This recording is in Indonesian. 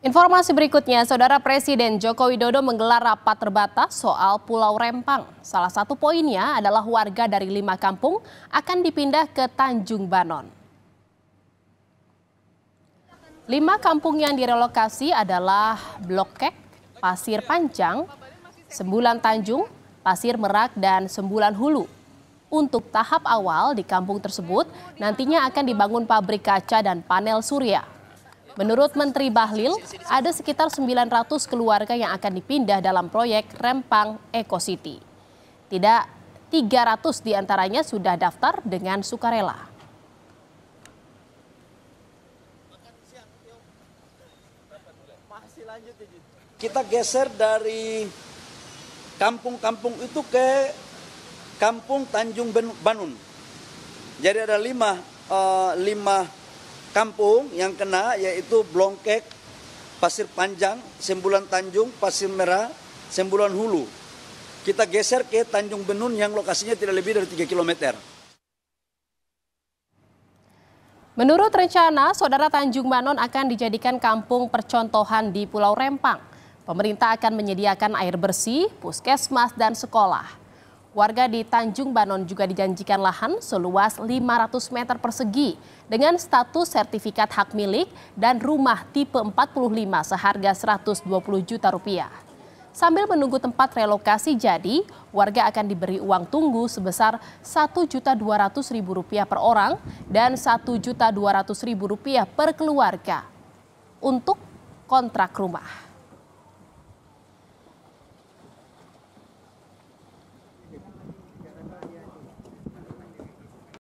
Informasi berikutnya, Saudara Presiden Joko Widodo menggelar rapat terbatas soal Pulau Rempang. Salah satu poinnya adalah warga dari lima kampung akan dipindah ke Tanjung Banon. Lima kampung yang direlokasi adalah Blok Kek, Pasir Panjang, Sembulan Tanjung, Pasir Merak, dan Sembulan Hulu. Untuk tahap awal di kampung tersebut, nantinya akan dibangun pabrik kaca dan panel surya. Menurut Menteri Bahlil, ada sekitar 900 keluarga yang akan dipindah dalam proyek Rempang Eco City. Tidak 300 diantaranya sudah daftar dengan sukarela. Kita geser dari kampung-kampung itu ke kampung Tanjung Banun. Jadi ada lima, uh, lima kampung yang kena yaitu Blongkek, Pasir Panjang, Sembulan Tanjung, Pasir Merah, Sembulan Hulu. Kita geser ke Tanjung Benun yang lokasinya tidak lebih dari 3 km. Menurut rencana, Saudara Tanjung Manon akan dijadikan kampung percontohan di Pulau Rempang. Pemerintah akan menyediakan air bersih, puskesmas, dan sekolah. Warga di Tanjung Banon juga dijanjikan lahan seluas 500 meter persegi dengan status sertifikat hak milik dan rumah tipe 45 seharga 120 juta rupiah. Sambil menunggu tempat relokasi jadi, warga akan diberi uang tunggu sebesar Rp1.200.000 per orang dan Rp1.200.000 per keluarga untuk kontrak rumah.